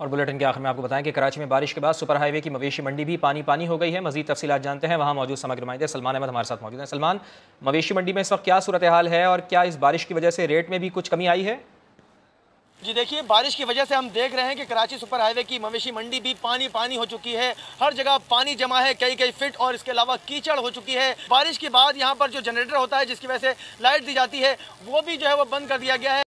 और बुलेटिन के आखिर में आपको बताएं कि कराची में बारिश के बाद सुपर हाईवे की मवेशी मंडी भी पानी पानी हो गई है मजीद तफसी जानते हैं वहाँ मौजूद समग्र नुमाइंदे सलमान अहमद हमारे साथ मौजूद हैं सलमान मवेशी मंडी में इस वक्त क्या सूरत हाल है और क्या इस बारिश की वजह से रेट में भी कुछ कमी आई है जी देखिए बारिश की वजह से हम देख रहे हैं कि कराची सुपर हाईवे की मवेशी मंडी भी पानी पानी हो चुकी है हर जगह पानी जमा है कई कई फिट और इसके अलावा कीचड़ हो चुकी है बारिश के बाद यहाँ पर जो जनरेटर होता है जिसकी वजह से लाइट दी जाती है वो भी जो है वो बंद कर दिया गया है